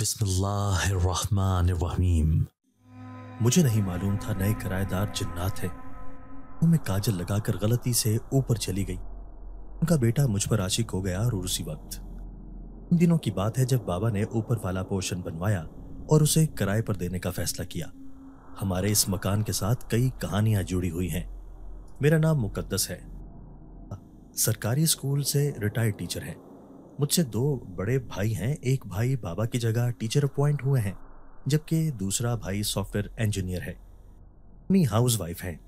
बिस्मिल्लाहिर्रहमानिर्रहीम मुझे नहीं मालूम था नए किराएदार जिन्नात है तो मैं काजल लगाकर गलती से ऊपर चली गई उनका बेटा मुझ पर आशिक हो गया और उसी वक्त इन दिनों की बात है जब बाबा ने ऊपर वाला पोर्शन बनवाया और उसे किराए पर देने का फैसला किया हमारे इस मकान के साथ कई कहानियां जुड़ी हुई हैं मेरा नाम मुकद्दस है सरकारी स्कूल से रिटायर्ड टीचर हैं मुझसे दो बड़े भाई हैं एक भाई बाबा की जगह टीचर अपॉइंट हुए हैं जबकि दूसरा भाई सॉफ्टवेयर इंजीनियर है अपनी हाउस वाइफ हैं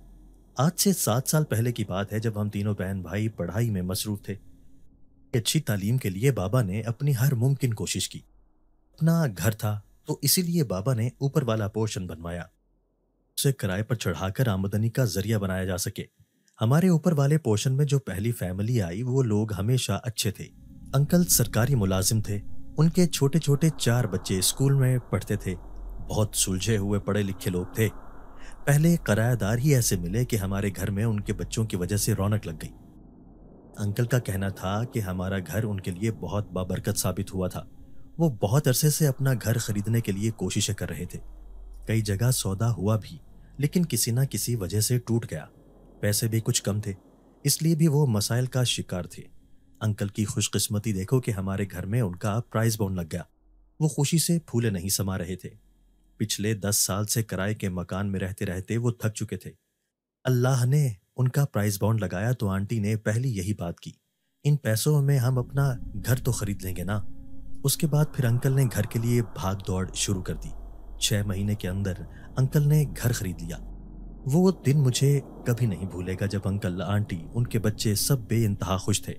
आज से सात साल पहले की बात है जब हम तीनों बहन भाई पढ़ाई में मसरूफ थे अच्छी तालीम के लिए बाबा ने अपनी हर मुमकिन कोशिश की अपना घर था तो इसीलिए बाबा ने ऊपर वाला पोर्शन बनवाया उसे किराए पर चढ़ाकर आमदनी का जरिया बनाया जा सके हमारे ऊपर वाले पोर्शन में जो पहली फैमिली आई वो लोग हमेशा अच्छे थे अंकल सरकारी मुलाजिम थे उनके छोटे छोटे चार बच्चे स्कूल में पढ़ते थे बहुत सुलझे हुए पढ़े लिखे लोग थे पहले करायादार ही ऐसे मिले कि हमारे घर में उनके बच्चों की वजह से रौनक लग गई अंकल का कहना था कि हमारा घर उनके लिए बहुत बाबरकत साबित हुआ था वो बहुत अरसे से अपना घर खरीदने के लिए कोशिशें कर रहे थे कई जगह सौदा हुआ भी लेकिन किसी ना किसी वजह से टूट गया पैसे भी कुछ कम थे इसलिए भी वो मसाइल का शिकार थे अंकल की खुशकिस्मती देखो कि हमारे घर में उनका प्राइज बोन लग गया वो खुशी से फूले नहीं समा रहे थे पिछले दस साल से किराए के मकान में रहते रहते वो थक चुके थे अल्लाह ने उनका प्राइस बॉन्ड लगाया तो आंटी ने पहली यही बात की इन पैसों में हम अपना घर तो खरीद लेंगे ना उसके बाद फिर अंकल ने घर के लिए भाग दौड़ शुरू कर दी छः महीने के अंदर अंकल ने घर खरीद लिया वो दिन मुझे कभी नहीं भूलेगा जब अंकल आंटी उनके बच्चे सब बे खुश थे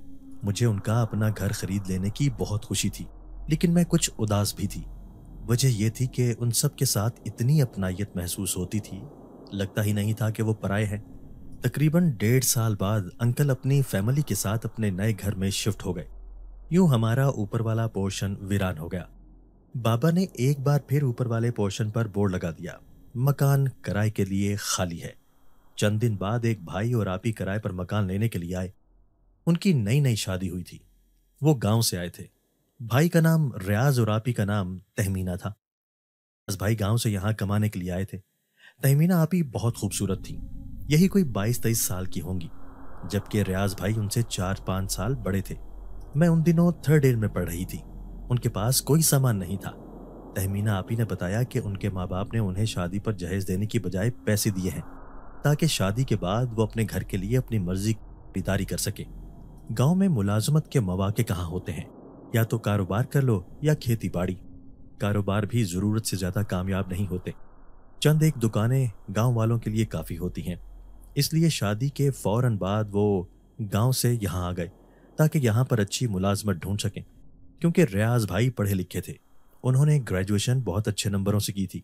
मुझे उनका अपना घर खरीद लेने की बहुत खुशी थी लेकिन मैं कुछ उदास भी थी वजह यह थी कि उन सब के साथ इतनी अपनाइत महसूस होती थी लगता ही नहीं था कि वो पराए हैं तकरीबन डेढ़ साल बाद अंकल अपनी फैमिली के साथ अपने नए घर में शिफ्ट हो गए यूं हमारा ऊपर वाला पोर्शन वीरान हो गया बाबा ने एक बार फिर ऊपर वाले पोर्शन पर बोर्ड लगा दिया मकान किराए के लिए खाली है चंद दिन बाद एक भाई और आप ही किराए पर मकान लेने के लिए आए उनकी नई नई शादी हुई थी वो गांव से आए थे भाई का नाम रियाज और आपी का नाम तहमीना था बस भाई गांव से यहाँ कमाने के लिए आए थे तहमीना आपी बहुत खूबसूरत थी यही कोई बाईस तेईस साल की होंगी जबकि रियाज भाई उनसे चार पाँच साल बड़े थे मैं उन दिनों थर्ड ईयर में पढ़ रही थी उनके पास कोई सामान नहीं था तहमीना आपी ने बताया कि उनके माँ बाप ने उन्हें शादी पर जहेज देने की बजाय पैसे दिए हैं ताकि शादी के बाद वो अपने घर के लिए अपनी मर्जी खरीदारी कर सके गांव में मुलाजमत के मौाक़े कहाँ होते हैं या तो कारोबार कर लो या खेती बाड़ी कारोबार भी ज़रूरत से ज़्यादा कामयाब नहीं होते चंद एक दुकानें गांव वालों के लिए काफ़ी होती हैं इसलिए शादी के फ़ौर बाद वो गांव से यहाँ आ गए ताकि यहाँ पर अच्छी मुलाजमत ढूंढ सकें क्योंकि रियाज भाई पढ़े लिखे थे उन्होंने ग्रेजुएशन बहुत अच्छे नंबरों से की थी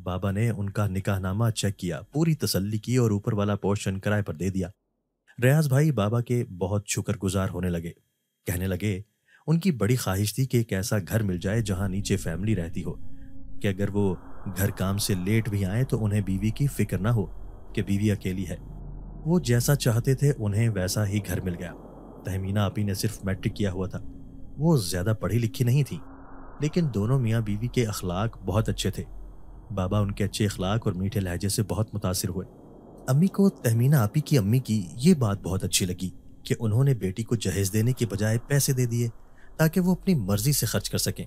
बाबा ने उनका निकाहनामा चेक किया पूरी तसल्ली की और ऊपर वाला पोर्शन किराए पर दे दिया रियाज भाई बाबा के बहुत शुक्रगुजार होने लगे कहने लगे उनकी बड़ी ख्वाहिश थी कि एक ऐसा घर मिल जाए जहां नीचे फैमिली रहती हो कि अगर वो घर काम से लेट भी आए तो उन्हें बीवी की फिक्र ना हो कि बीवी अकेली है वो जैसा चाहते थे उन्हें वैसा ही घर मिल गया तहमीना आपी ने सिर्फ मैट्रिक किया हुआ था वो ज़्यादा पढ़ी लिखी नहीं थी लेकिन दोनों मियाँ बीवी के अखलाक बहुत अच्छे थे बाबा उनके अच्छे अखलाक और मीठे लहजे से बहुत मुतासर हुए अम्मी को तहमीना आपी की अम्मी की ये बात बहुत अच्छी लगी कि उन्होंने बेटी को जहेज देने के बजाय पैसे दे दिए ताकि वो अपनी मर्जी से खर्च कर सकें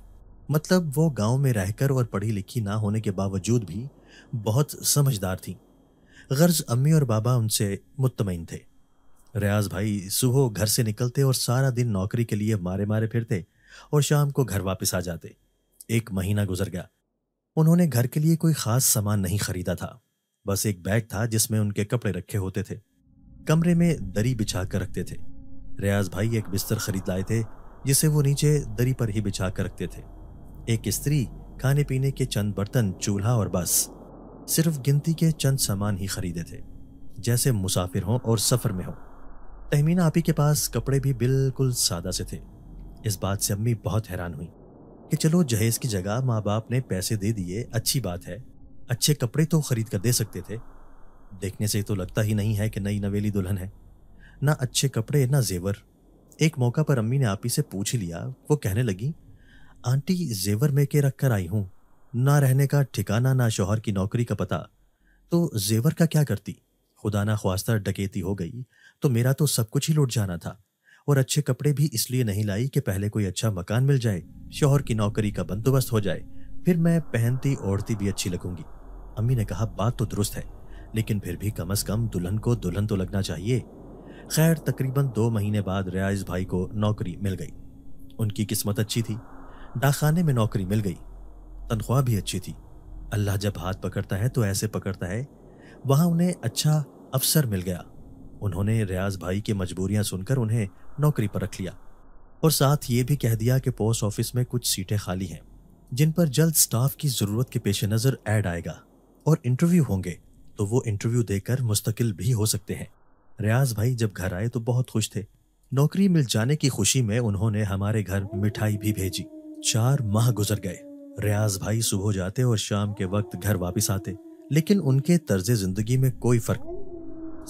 मतलब वो गांव में रहकर और पढ़ी लिखी ना होने के बावजूद भी बहुत समझदार थी गर्ज अम्मी और बाबा उनसे मुतमिन थे रियाज भाई सुबह घर से निकलते और सारा दिन नौकरी के लिए मारे मारे फिरते और शाम को घर वापस आ जाते एक महीना गुजर गया उन्होंने घर के लिए कोई ख़ास सामान नहीं खरीदा था बस एक बैग था जिसमें उनके कपड़े रखे होते थे कमरे में दरी बिछा कर रखते थे रियाज भाई एक बिस्तर खरीद लाए थे जिसे वो नीचे दरी पर ही बिछा कर रखते थे एक स्त्री खाने पीने के चंद बर्तन चूल्हा और बस सिर्फ गिनती के चंद सामान ही खरीदे थे जैसे मुसाफिर हों और सफ़र में हो तहमीना आपी के पास कपड़े भी बिल्कुल सादा से थे इस बात से अम्मी बहुत हैरान हुई कि चलो जहेज़ की जगह माँ बाप ने पैसे दे दिए अच्छी बात है अच्छे कपड़े तो खरीद कर दे सकते थे देखने से तो लगता ही नहीं है कि नई नवेली दुल्हन है ना अच्छे कपड़े ना जेवर एक मौका पर अम्मी ने आप ही से पूछ लिया वो कहने लगी आंटी जेवर में के रख कर आई हूँ ना रहने का ठिकाना ना शोहर की नौकरी का पता तो जेवर का क्या करती खुदा ना ख्वास्ता डकेती हो गई तो मेरा तो सब कुछ ही लुट जाना था और अच्छे कपड़े भी इसलिए नहीं लाई कि पहले कोई अच्छा मकान मिल जाए शोहर की नौकरी का बंदोबस्त हो जाए फिर मैं पहनती ओढ़ती भी अच्छी लगूंगी अम्मी ने कहा बात तो दुरुस्त है लेकिन फिर भी कम अज़ कम दुल्हन को दुल्हन तो लगना चाहिए खैर तकरीबन दो महीने बाद रियाज भाई को नौकरी मिल गई उनकी किस्मत अच्छी थी डाखाने में नौकरी मिल गई तनख्वाह भी अच्छी थी अल्लाह जब हाथ पकड़ता है तो ऐसे पकड़ता है वहाँ उन्हें अच्छा अफसर मिल गया उन्होंने रियाज भाई की मजबूरियाँ सुनकर उन्हें नौकरी पर रख लिया और साथ ये भी कह दिया कि पोस्ट ऑफिस में कुछ सीटें खाली हैं जिन पर जल्द स्टाफ की ज़रूरत के पेश नज़र ऐड आएगा और इंटरव्यू होंगे तो वो इंटरव्यू देकर मुस्तकिल भी हो सकते हैं रियाज भाई जब घर आए तो बहुत खुश थे नौकरी मिल जाने की खुशी में उन्होंने हमारे घर मिठाई भी भेजी चार माह गुजर गए रियाज भाई सुबह जाते और शाम के वक्त घर वापस आते लेकिन उनके तर्ज जिंदगी में कोई फर्क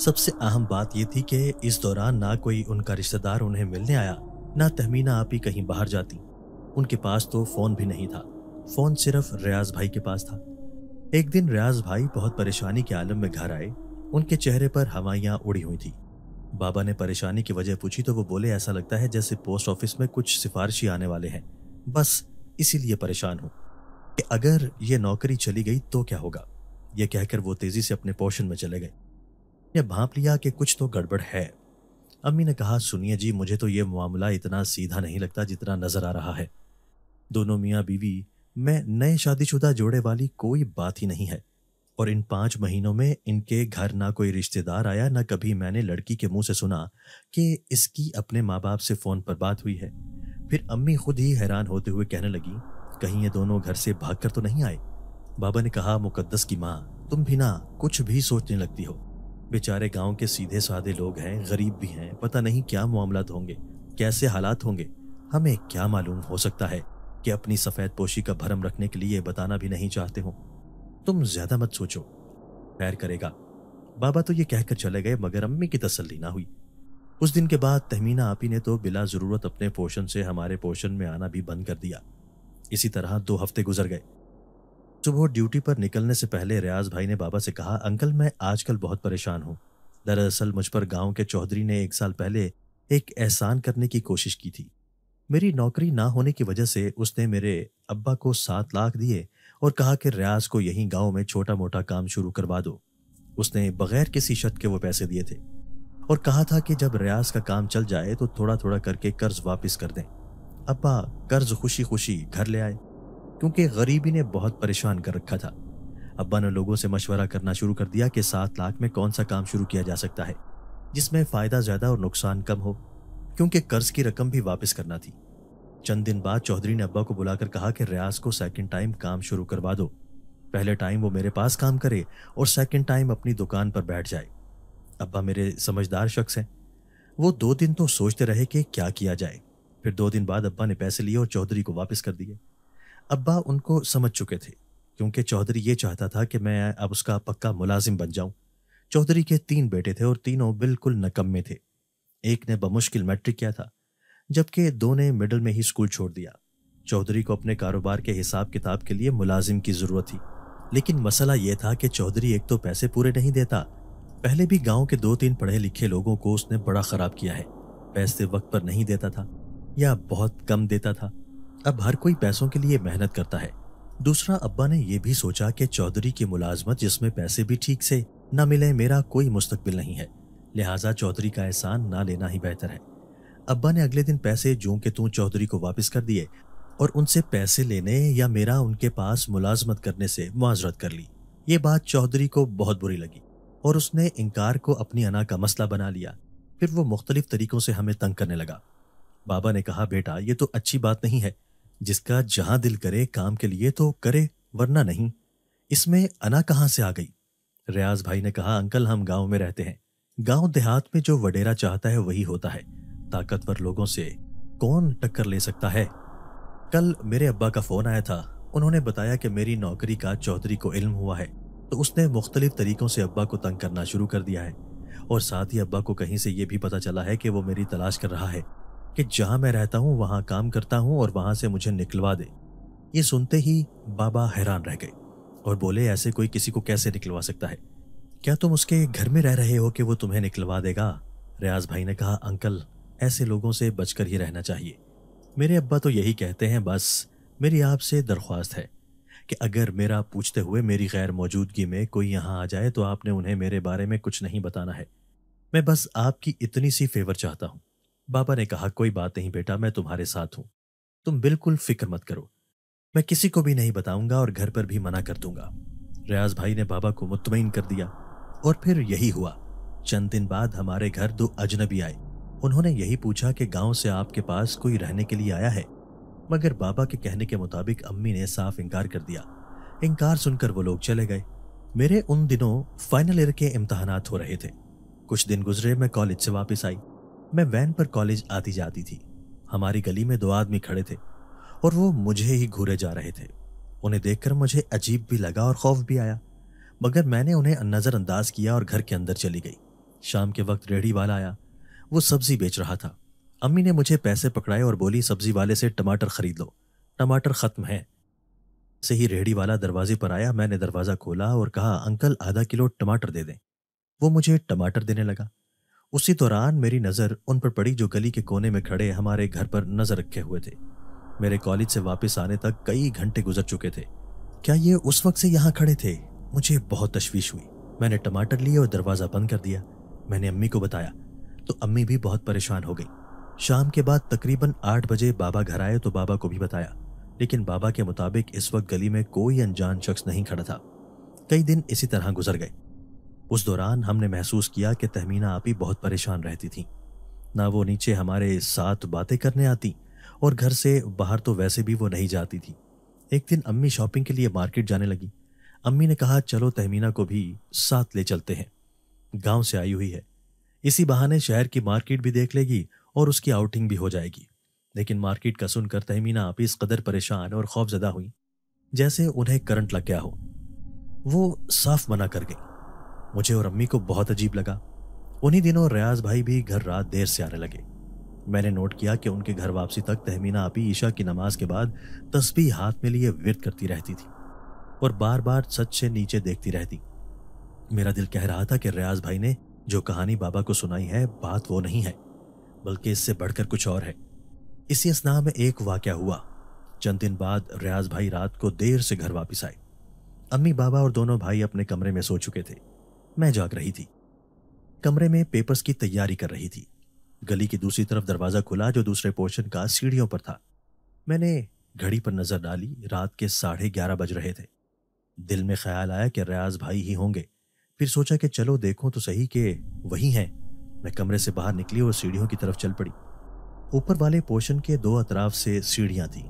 सबसे अहम बात यह थी कि इस दौरान ना कोई उनका रिश्तेदार उन्हें मिलने आया ना तहमीना आप ही कहीं बाहर जाती उनके पास तो फोन भी नहीं था फोन सिर्फ रियाज भाई के पास था एक दिन रियाज भाई बहुत परेशानी के आलम में घर आए उनके चेहरे पर हवाइयाँ उड़ी हुई थी बाबा ने परेशानी की वजह पूछी तो वो बोले ऐसा लगता है जैसे पोस्ट ऑफिस में कुछ सिफारशी आने वाले हैं बस इसीलिए परेशान हूँ कि अगर ये नौकरी चली गई तो क्या होगा यह कहकर वो तेजी से अपने पोर्शन में चले गए यह भाप लिया कि कुछ तो गड़बड़ है अम्मी ने कहा सुनिए जी मुझे तो ये मामला इतना सीधा नहीं लगता जितना नजर आ रहा है दोनों मियाँ बीवी में नए शादीशुदा जोड़े वाली कोई बात ही नहीं है और इन पाँच महीनों में इनके घर ना कोई रिश्तेदार आया ना कभी मैंने लड़की के मुंह से सुना कि इसकी अपने माँ बाप से फ़ोन पर बात हुई है फिर अम्मी खुद ही हैरान होते हुए कहने लगी कहीं ये दोनों घर से भाग कर तो नहीं आए बाबा ने कहा मुकद्दस की माँ तुम भी ना कुछ भी सोचने लगती हो बेचारे गांव के सीधे साधे लोग हैं गरीब भी हैं पता नहीं क्या मामला होंगे कैसे हालात होंगे हमें क्या मालूम हो सकता है कि अपनी सफेद पोशी का भरम रखने के लिए बताना भी नहीं चाहते हो तुम ज्यादा मत सोचो पैर करेगा बाबा तो ये कहकर चले गए मगर अम्मी की तसल्ली ना हुई उस दिन के बाद तहमीना आपी ने तो बिला ज़रूरत अपने पोषण से हमारे पोषण में आना भी बंद कर दिया इसी तरह दो हफ्ते गुजर गए सुबह ड्यूटी पर निकलने से पहले रियाज भाई ने बाबा से कहा अंकल मैं आजकल बहुत परेशान हूँ दरअसल मुझ पर गांव के चौधरी ने एक साल पहले एक एहसान करने की कोशिश की थी मेरी नौकरी ना होने की वजह से उसने मेरे अब्बा को सात लाख दिए और कहा कि रियाज को यहीं गांव में छोटा मोटा काम शुरू करवा दो उसने बगैर किसी शर्त के वो पैसे दिए थे और कहा था कि जब रियाज का काम चल जाए तो थोड़ा थोड़ा करके कर्ज वापस कर दें अब्बा कर्ज खुशी खुशी घर ले आए क्योंकि गरीबी ने बहुत परेशान कर रखा था अब्बा ने लोगों से मशवरा करना शुरू कर दिया कि सात लाख में कौन सा काम शुरू किया जा सकता है जिसमें फ़ायदा ज़्यादा और नुकसान कम हो क्योंकि कर्ज की रकम भी वापस करना थी चंद दिन बाद चौधरी ने अब्बा को बुलाकर कहा कि रियाज को सेकंड टाइम काम शुरू करवा दो पहले टाइम वो मेरे पास काम करे और सेकंड टाइम अपनी दुकान पर बैठ जाए अब्बा मेरे समझदार शख्स हैं वो दो दिन तो सोचते रहे कि क्या किया जाए फिर दो दिन बाद अब्बा ने पैसे लिए और चौधरी को वापस कर दिए अब्बा उनको समझ चुके थे क्योंकि चौधरी ये चाहता था कि मैं अब उसका पक्का मुलाजिम बन जाऊं चौधरी के तीन बेटे थे और तीनों बिल्कुल नकम्मे थे एक ने बमुश्किल मैट्रिक किया था जबकि दो ने मिडल में ही स्कूल छोड़ दिया चौधरी को अपने कारोबार के हिसाब किताब के लिए मुलाजिम की ज़रूरत थी लेकिन मसला यह था कि चौधरी एक तो पैसे पूरे नहीं देता पहले भी गांव के दो तीन पढ़े लिखे लोगों को उसने बड़ा ख़राब किया है पैसे वक्त पर नहीं देता था या बहुत कम देता था अब हर कोई पैसों के लिए मेहनत करता है दूसरा अब्बा ने यह भी सोचा कि चौधरी की मुलाजमत जिसमें पैसे भी ठीक से न मिले मेरा कोई मुस्तबिल नहीं है लिहाजा चौधरी का एहसान ना लेना ही बेहतर है अब्बा ने अगले दिन पैसे जूं के तू चौधरी को वापस कर दिए और उनसे पैसे लेने या मेरा उनके पास मुलाजमत करने से माजरत कर ली ये बात चौधरी को बहुत बुरी लगी और उसने इनकार को अपनी अना का मसला बना लिया फिर वो मुख्तलिफ तरीक़ों से हमें तंग करने लगा बाबा ने कहा बेटा ये तो अच्छी बात नहीं है जिसका जहाँ दिल करे काम के लिए तो करे वरना नहीं इसमें अना कहाँ से आ गई रियाज भाई ने कहा अंकल हम गांव में रहते हैं गांव देहात में जो वडेरा चाहता है वही होता है ताकतवर लोगों से कौन टक्कर ले सकता है कल मेरे अब्बा का फोन आया था उन्होंने बताया कि मेरी नौकरी का चौधरी को इल्म हुआ है तो उसने मुख्तलिफ तरीक़ों से अब्बा को तंग करना शुरू कर दिया है और साथ ही अब्बा को कहीं से ये भी पता चला है कि वो मेरी तलाश कर रहा है कि जहाँ मैं रहता हूँ वहाँ काम करता हूँ और वहाँ से मुझे निकलवा दे ये सुनते ही बाबा हैरान रह गए और बोले ऐसे कोई किसी को कैसे निकलवा सकता है क्या तुम उसके घर में रह रहे हो कि वो तुम्हें निकलवा देगा रियाज भाई ने कहा अंकल ऐसे लोगों से बचकर ही रहना चाहिए मेरे अब्बा तो यही कहते हैं बस मेरी आपसे दरख्वास्त है कि अगर मेरा पूछते हुए मेरी गैर मौजूदगी में कोई यहाँ आ जाए तो आपने उन्हें मेरे बारे में कुछ नहीं बताना है मैं बस आपकी इतनी सी फेवर चाहता हूँ बाबा ने कहा कोई बात नहीं बेटा मैं तुम्हारे साथ हूँ तुम बिल्कुल फिक्र मत करो मैं किसी को भी नहीं बताऊंगा और घर पर भी मना कर दूंगा रियाज भाई ने बाबा को मुतमिन कर दिया और फिर यही हुआ चंद दिन बाद हमारे घर दो अजनबी आए उन्होंने यही पूछा कि गांव से आपके पास कोई रहने के लिए आया है मगर बाबा के कहने के मुताबिक अम्मी ने साफ इनकार कर दिया इनकार सुनकर वो लोग चले गए मेरे उन दिनों फाइनल ईयर के इम्तहान हो रहे थे कुछ दिन गुजरे मैं कॉलेज से वापस आई मैं वैन पर कॉलेज आती जाती थी हमारी गली में दो आदमी खड़े थे और वो मुझे ही घूरे जा रहे थे उन्हें देखकर मुझे अजीब भी लगा और खौफ भी आया मगर मैंने उन्हें नज़रअंदाज किया और घर के अंदर चली गई शाम के वक्त रेहड़ी वाला आया वो सब्जी बेच रहा था अम्मी ने मुझे पैसे पकड़ाए और बोली सब्जी वाले से टमाटर खरीद लो टमाटर ख़त्म है से ही रेहड़ी वाला दरवाजे पर आया मैंने दरवाज़ा खोला और कहा अंकल आधा किलो टमाटर दे दें वो मुझे टमाटर देने लगा उसी दौरान मेरी नज़र उन पर पड़ी जो गली के कोने में खड़े हमारे घर पर नज़र रखे हुए थे मेरे कॉलेज से वापस आने तक कई घंटे गुजर चुके थे क्या ये उस वक्त से यहाँ खड़े थे मुझे बहुत तशवीश हुई मैंने टमाटर लिए और दरवाज़ा बंद कर दिया मैंने अम्मी को बताया तो अम्मी भी बहुत परेशान हो गई शाम के बाद तकरीबन आठ बजे बाबा घर आए तो बाबा को भी बताया लेकिन बाबा के मुताबिक इस वक्त गली में कोई अनजान शख्स नहीं खड़ा था कई दिन इसी तरह गुजर गए उस दौरान हमने महसूस किया कि तहमीना आप ही बहुत परेशान रहती थी ना वो नीचे हमारे साथ बातें करने आती और घर से बाहर तो वैसे भी वो नहीं जाती थी एक दिन अम्मी शॉपिंग के लिए मार्केट जाने लगी अम्मी ने कहा चलो तहमीना को भी साथ ले चलते हैं गांव से आई हुई है इसी बहाने शहर की मार्केट भी देख लेगी और उसकी आउटिंग भी हो जाएगी लेकिन मार्केट का सुनकर तहमीना आप इस कदर परेशान और खौफजदा हुई जैसे उन्हें करंट लग गया हो वो साफ मना कर गई मुझे और अम्मी को बहुत अजीब लगा उन्हीं दिनों रियाज भाई भी घर रात देर से आने लगे मैंने नोट किया कि उनके घर वापसी तक तहमीना आपी ईशा की नमाज के बाद तस्बी हाथ में लिए व्यर्थ करती रहती थी और बार बार सच से नीचे देखती रहती मेरा दिल कह रहा था कि रियाज भाई ने जो कहानी बाबा को सुनाई है बात वो नहीं है बल्कि इससे बढ़कर कुछ और है इसी असनाह में एक वाक्य हुआ चंद दिन बाद रियाज भाई रात को देर से घर वापस आए अम्मी बाबा और दोनों भाई अपने कमरे में सो चुके थे मैं जाग रही थी कमरे में पेपर्स की तैयारी कर रही थी गली की दूसरी तरफ दरवाज़ा खुला जो दूसरे पोर्शन का सीढ़ियों पर था मैंने घड़ी पर नज़र डाली रात के साढ़े ग्यारह बज रहे थे दिल में ख्याल आया कि रियाज भाई ही होंगे फिर सोचा कि चलो देखो तो सही कि वही हैं मैं कमरे से बाहर निकली और सीढ़ियों की तरफ चल पड़ी ऊपर वाले पोर्शन के दो अतराफ से सीढ़ियां थीं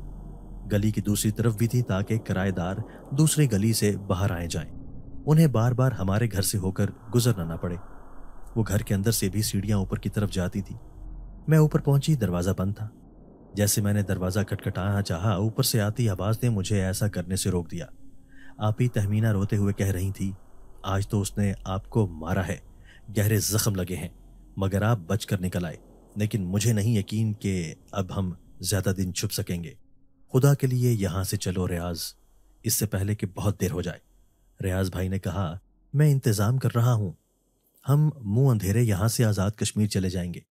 गली की दूसरी तरफ भी थी ताकि किराएदार दूसरी गली से बाहर आए जाएं उन्हें बार बार हमारे घर से होकर गुजरना ना पड़े वो घर के अंदर से भी सीढ़ियां ऊपर की तरफ जाती थी मैं ऊपर पहुंची दरवाज़ा बंद था जैसे मैंने दरवाज़ा खटखटाना चाहा ऊपर से आती आवाज़ ने मुझे ऐसा करने से रोक दिया आप ही तहमीना रोते हुए कह रही थी आज तो उसने आपको मारा है गहरे जख्म लगे हैं मगर आप बच कर निकल आए लेकिन मुझे नहीं यकीन कि अब हम ज़्यादा दिन छुप सकेंगे खुदा के लिए यहाँ से चलो रियाज इससे पहले कि बहुत देर हो जाए रियाज भाई ने कहा मैं इंतज़ाम कर रहा हूँ हम मुंह अंधेरे यहाँ से आज़ाद कश्मीर चले जाएंगे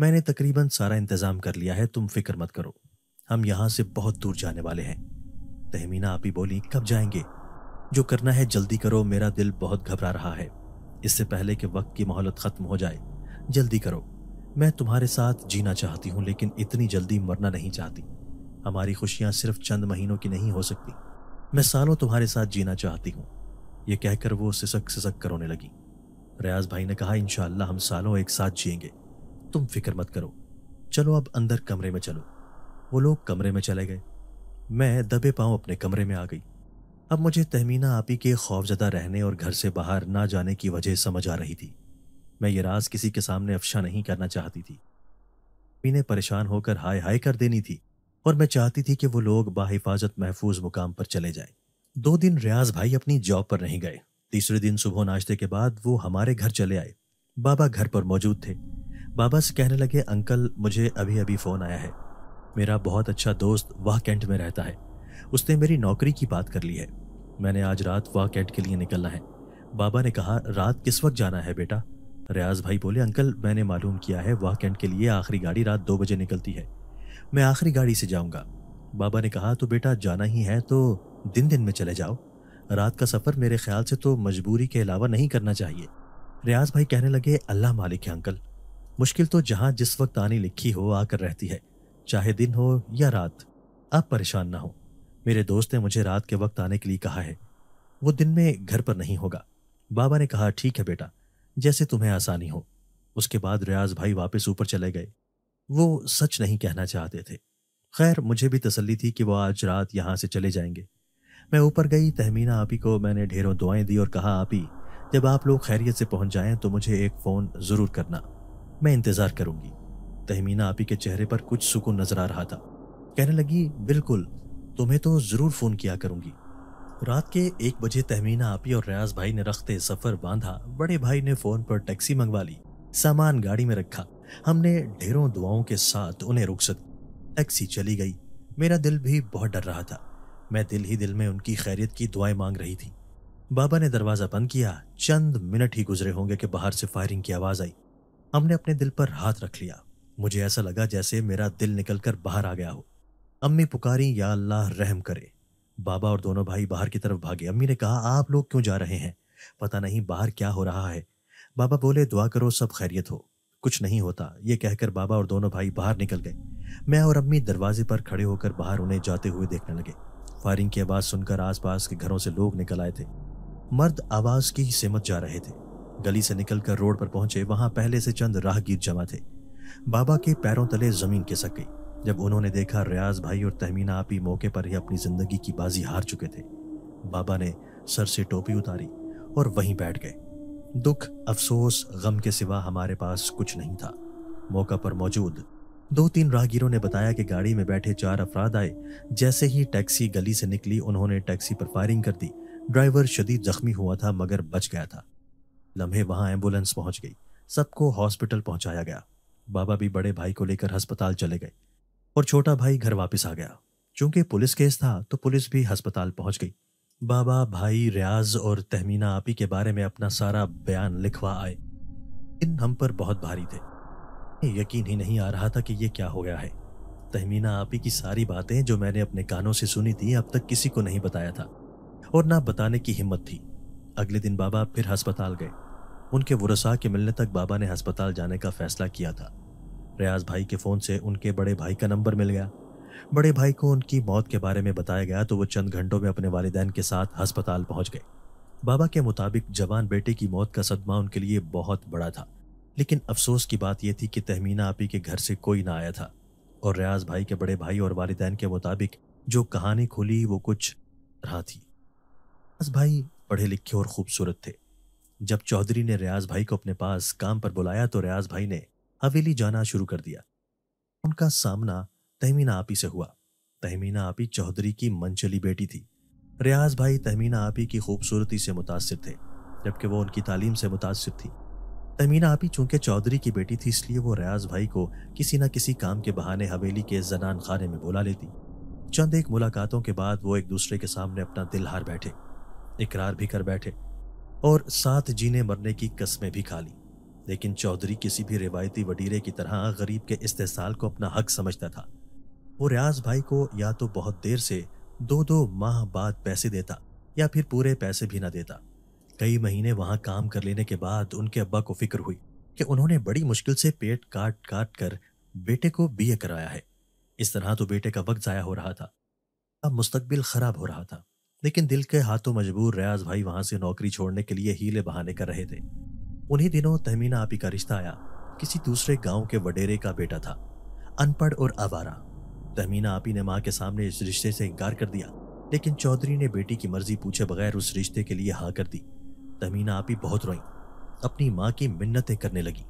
मैंने तकरीबन सारा इंतज़ाम कर लिया है तुम फिक्र मत करो हम यहाँ से बहुत दूर जाने वाले हैं तहमीना ही बोली कब जाएंगे जो करना है जल्दी करो मेरा दिल बहुत घबरा रहा है इससे पहले कि वक्त की मोहलत ख़त्म हो जाए जल्दी करो मैं तुम्हारे साथ जीना चाहती हूँ लेकिन इतनी जल्दी मरना नहीं चाहती हमारी खुशियाँ सिर्फ चंद महीनों की नहीं हो सकती मैं सालों तुम्हारे साथ जीना चाहती हूँ ये कहकर वो सिसक सिसक कर रोने लगी रियाज भाई ने कहा इनशाला हम सालों एक साथ जिएंगे तुम फिक्र मत करो चलो अब अंदर कमरे में चलो वो लोग कमरे में चले गए मैं दबे पांव अपने कमरे में आ गई अब मुझे तहमीना आपी के खौफजदा रहने और घर से बाहर ना जाने की वजह समझ आ रही थी मैं ये राज किसी के सामने अफशा नहीं करना चाहती थी मीने परेशान होकर हाय हाय कर देनी थी और मैं चाहती थी कि वो लोग बाहिफाजत महफूज मुकाम पर चले जाए दो दिन रियाज भाई अपनी जॉब पर नहीं गए तीसरे दिन सुबह नाश्ते के बाद वो हमारे घर चले आए बाबा घर पर मौजूद थे बाबा से कहने लगे अंकल मुझे अभी अभी फ़ोन आया है मेरा बहुत अच्छा दोस्त वाह कैंट में रहता है उसने मेरी नौकरी की बात कर ली है मैंने आज रात वाह कैंट के लिए निकलना है बाबा ने कहा रात किस वक्त जाना है बेटा रियाज भाई बोले अंकल मैंने मालूम किया है वाह कैंट के लिए आखिरी गाड़ी रात दो बजे निकलती है मैं आखिरी गाड़ी से जाऊंगा बाबा ने कहा तो बेटा जाना ही है तो दिन दिन में चले जाओ रात का सफ़र मेरे ख्याल से तो मजबूरी के अलावा नहीं करना चाहिए रियाज भाई कहने लगे अल्लाह मालिक है अंकल मुश्किल तो जहाँ जिस वक्त आनी लिखी हो आकर रहती है चाहे दिन हो या रात आप परेशान ना हो मेरे दोस्त ने मुझे रात के वक्त आने के लिए कहा है वो दिन में घर पर नहीं होगा बाबा ने कहा ठीक है बेटा जैसे तुम्हें आसानी हो उसके बाद रियाज भाई वापस ऊपर चले गए वो सच नहीं कहना चाहते थे खैर मुझे भी तसल्ली थी कि वो आज रात यहाँ से चले जाएंगे मैं ऊपर गई तहमीना आपी को मैंने ढेरों दुआएं दी और कहा आपी जब आप लोग खैरियत से पहुँच जाएं तो मुझे एक फ़ोन ज़रूर करना मैं इंतज़ार करूँगी तहमीना आपी के चेहरे पर कुछ सुकून नजर आ रहा था कहने लगी बिल्कुल तुम्हें तो ज़रूर फ़ोन किया करूँगी रात के एक बजे तहमीना आपी और रियाज भाई ने रखते सफ़र बांधा बड़े भाई ने फ़ोन पर टैक्सी मंगवा ली सामान गाड़ी में रखा हमने ढेरों दुआओं के साथ उन्हें सक टैक्सी चली गई मेरा दिल भी बहुत डर रहा था मैं दिल ही दिल में उनकी खैरियत की दुआएं मांग रही थी बाबा ने दरवाज़ा बंद किया चंद मिनट ही गुजरे होंगे कि बाहर से फायरिंग की आवाज़ आई हमने अपने दिल पर हाथ रख लिया मुझे ऐसा लगा जैसे मेरा दिल निकलकर बाहर आ गया हो अम्मी पुकारी या अल्लाह रहम करे बाबा और दोनों भाई बाहर की तरफ भागे अम्मी ने कहा आप लोग क्यों जा रहे हैं पता नहीं बाहर क्या हो रहा है बाबा बोले दुआ करो सब खैरियत हो कुछ नहीं होता ये कहकर बाबा और दोनों भाई बाहर निकल गए मैं और अम्मी दरवाजे पर खड़े होकर बाहर उन्हें जाते हुए देखने लगे फायरिंग की आवाज़ सुनकर आसपास के घरों से लोग निकल आए थे मर्द आवाज़ की ही सिमत जा रहे थे गली से निकलकर रोड पर पहुंचे वहां पहले से चंद राहगीर जमा थे बाबा के पैरों तले जमीन खिसक गई जब उन्होंने देखा रियाज भाई और तहमीना आप ही मौके पर ही अपनी जिंदगी की बाजी हार चुके थे बाबा ने सर से टोपी उतारी और वहीं बैठ गए दुख अफसोस गम के सिवा हमारे पास कुछ नहीं था मौका पर मौजूद दो तीन राहगीरों ने बताया कि गाड़ी में बैठे चार अफराद आए जैसे ही टैक्सी गली से निकली उन्होंने टैक्सी पर फायरिंग कर दी ड्राइवर शदीद जख्मी हुआ था मगर बच गया था लम्हे वहां एम्बुलेंस पहुंच गई सबको हॉस्पिटल पहुंचाया गया बाबा भी बड़े भाई को लेकर अस्पताल चले गए और छोटा भाई घर वापस आ गया चूंकि पुलिस केस था तो पुलिस भी अस्पताल पहुंच गई बाबा भाई रियाज और तहमीना आपी के बारे में अपना सारा बयान लिखवा आए इन हम पर बहुत भारी थे यकीन ही नहीं आ रहा था कि ये क्या हो गया है तहमीना आपी की सारी बातें जो मैंने अपने कानों से सुनी थी अब तक किसी को नहीं बताया था और ना बताने की हिम्मत थी अगले दिन बाबा फिर अस्पताल गए उनके वसा के मिलने तक बाबा ने अस्पताल जाने का फैसला किया था रियाज भाई के फ़ोन से उनके बड़े भाई का नंबर मिल गया बड़े भाई को उनकी मौत के बारे में बताया गया तो वो चंद घंटों में अपने वालदेन के साथ अस्पताल पहुंच गए बाबा के मुताबिक जवान बेटे की मौत का सदमा उनके लिए बहुत बड़ा था लेकिन अफसोस की बात यह थी कि तहमीना आपी के घर से कोई ना आया था और रियाज भाई के बड़े भाई और वालदेन के मुताबिक जो कहानी खुली वो कुछ रहा थी रियाज भाई पढ़े लिखे और खूबसूरत थे जब चौधरी ने रियाज भाई को अपने पास काम पर बुलाया तो रियाज भाई ने हवेली जाना शुरू कर दिया उनका सामना तहमीना आपी से हुआ तहमीना आपी चौधरी की मनचली बेटी थी रियाज भाई तहमीना आपी की खूबसूरती से मुतासर थे जबकि वो उनकी तालीम से मुतासर थी तहमीना आपी चूंकि चौधरी की बेटी थी इसलिए वो रियाज भाई को किसी न किसी काम के बहाने हवेली के जनान खाने में बुला लेती चंद एक मुलाकातों के बाद वो एक दूसरे के सामने अपना दिल हार बैठे इकरार भी कर बैठे और साथ जीने मरने की कस्में भी खा ली लेकिन चौधरी किसी भी रिवायती वडीरे की तरह गरीब के इस्तेसाल को अपना हक समझता था वो रियाज भाई को या तो बहुत देर से दो दो माह बाद पैसे देता या फिर पूरे पैसे भी ना देता कई महीने वहाँ काम कर लेने के बाद उनके अब्बा को फिक्र हुई कि उन्होंने बड़ी मुश्किल से पेट काट काट कर बेटे को बीए कराया है इस तरह तो बेटे का वक्त ज़ाया हो रहा था अब मुस्तबिल ख़राब हो रहा था लेकिन दिल के हाथों मजबूर रियाज भाई वहां से नौकरी छोड़ने के लिए हीले बहाने कर रहे थे उन्हीं दिनों तहमीना आपी का रिश्ता आया किसी दूसरे गांव के वडेरे का बेटा था अनपढ़ और आवारा तहमीना आपी ने माँ के सामने इस रिश्ते से इनकार कर दिया लेकिन चौधरी ने बेटी की मर्जी पूछे बगैर उस रिश्ते के लिए हाँ कर दी तहमीना आपी बहुत रोई अपनी माँ की मिन्नतें करने लगी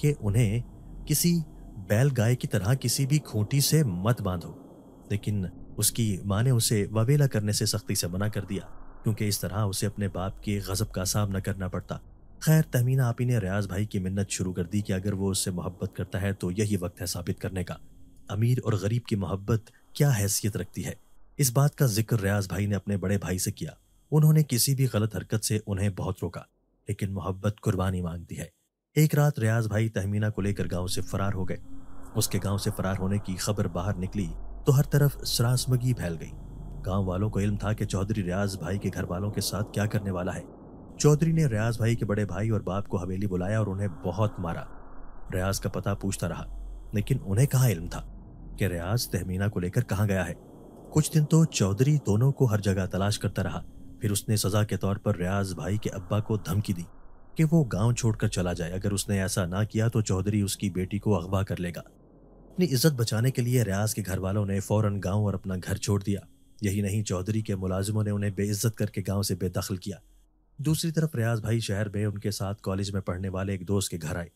कि उन्हें किसी बैल गाय की तरह किसी भी खूंटी से मत बांधो लेकिन उसकी माँ ने उसे वबेला करने से सख्ती से मना कर दिया क्योंकि इस तरह उसे अपने बाप के गज़ब का सामना करना पड़ता खैर तहमीना आपी ने रियाज भाई की मिन्नत शुरू कर दी कि अगर वो उससे मोहब्बत करता है तो यही वक्त है साबित करने का अमीर और गरीब की मोहब्बत क्या हैसियत रखती है इस बात का जिक्र रियाज भाई ने अपने बड़े भाई से किया उन्होंने किसी भी गलत हरकत से उन्हें बहुत रोका लेकिन मोहब्बत कुर्बानी मांगती है एक रात रियाज भाई तहमीना को लेकर गांव से फरार हो गए उसके गांव से फरार होने की खबर बाहर निकली तो हर तरफ सरासमगी फैल गई गांव वालों को इल्म था कि चौधरी रियाज भाई के घर वालों के साथ क्या करने वाला है चौधरी ने रियाज भाई के बड़े भाई और बाप को हवेली बुलाया और उन्हें बहुत मारा रियाज का पता पूछता रहा लेकिन उन्हें कहाँ इल्म था कि रियाज तहमीना को लेकर कहाँ गया है कुछ दिन तो चौधरी दोनों को हर जगह तलाश करता रहा फिर उसने सजा के तौर पर रियाज भाई के अब्बा को धमकी दी कि वो गांव छोड़कर चला जाए अगर उसने ऐसा ना किया तो चौधरी उसकी बेटी को अगवा कर लेगा अपनी इज्जत बचाने के लिए रियाज के घर वालों ने फौरन गांव और अपना घर छोड़ दिया यही नहीं चौधरी के मुलाजिमों ने उन्हें बेइज्जत करके गांव से बेदखल किया दूसरी तरफ रियाज भाई शहर में उनके साथ कॉलेज में पढ़ने वाले एक दोस्त के घर आए